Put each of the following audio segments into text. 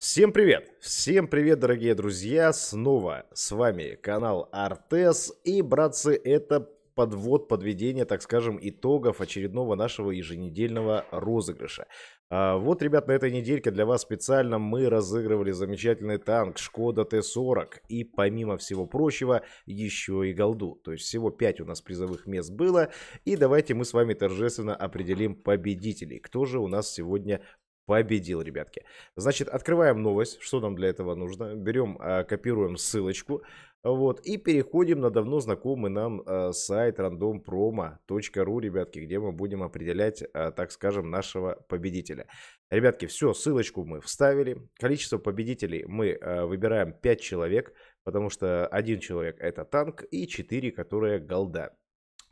Всем привет! Всем привет, дорогие друзья! Снова с вами канал Артес. И, братцы, это подвод, подведение, так скажем, итогов очередного нашего еженедельного розыгрыша. А вот, ребят, на этой недельке для вас специально мы разыгрывали замечательный танк Шкода Т-40 и, помимо всего прочего, еще и голду. То есть всего 5 у нас призовых мест было. И давайте мы с вами торжественно определим победителей. Кто же у нас сегодня победил, ребятки. Значит, открываем новость. Что нам для этого нужно? Берем, а, копируем ссылочку. Вот, и переходим на давно знакомый нам э, сайт randompromo.ru, ребятки, где мы будем определять, э, так скажем, нашего победителя. Ребятки, все, ссылочку мы вставили. Количество победителей мы э, выбираем 5 человек, потому что один человек это танк и 4, которые голда.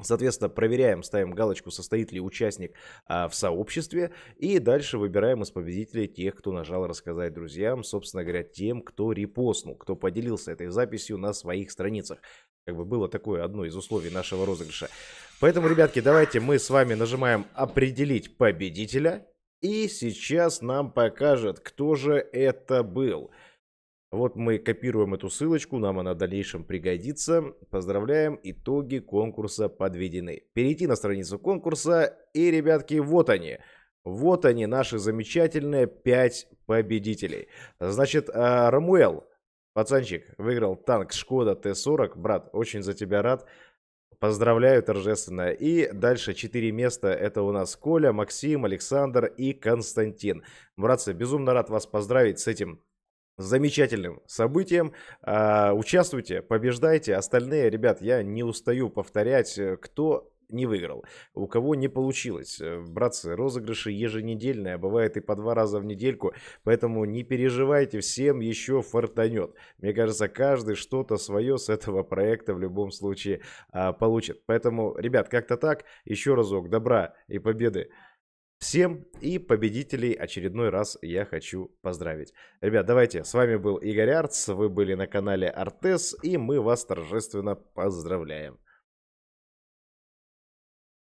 Соответственно, проверяем, ставим галочку, состоит ли участник а, в сообществе. И дальше выбираем из победителей тех, кто нажал рассказать друзьям, собственно говоря, тем, кто репостнул, кто поделился этой записью на своих страницах. Как бы было такое одно из условий нашего розыгрыша. Поэтому, ребятки, давайте мы с вами нажимаем «Определить победителя». И сейчас нам покажет, кто же это был. Вот мы копируем эту ссылочку, нам она в дальнейшем пригодится. Поздравляем, итоги конкурса подведены. Перейти на страницу конкурса и, ребятки, вот они. Вот они, наши замечательные 5 победителей. Значит, а, Рамуэл, пацанчик, выиграл танк Шкода Т-40. Брат, очень за тебя рад. Поздравляю торжественно. И дальше 4 места. Это у нас Коля, Максим, Александр и Константин. Братцы, безумно рад вас поздравить с этим замечательным событием. А, участвуйте, побеждайте. Остальные, ребят, я не устаю повторять, э, кто не выиграл, у кого не получилось. Э, братцы, розыгрыши еженедельные, а бывает и по два раза в недельку, поэтому не переживайте, всем еще фартанет. Мне кажется, каждый что-то свое с этого проекта в любом случае а, получит. Поэтому, ребят, как-то так, еще разок добра и победы всем и победителей очередной раз я хочу поздравить. Ребят, давайте, с вами был Игорь Артс, вы были на канале Артес, и мы вас торжественно поздравляем.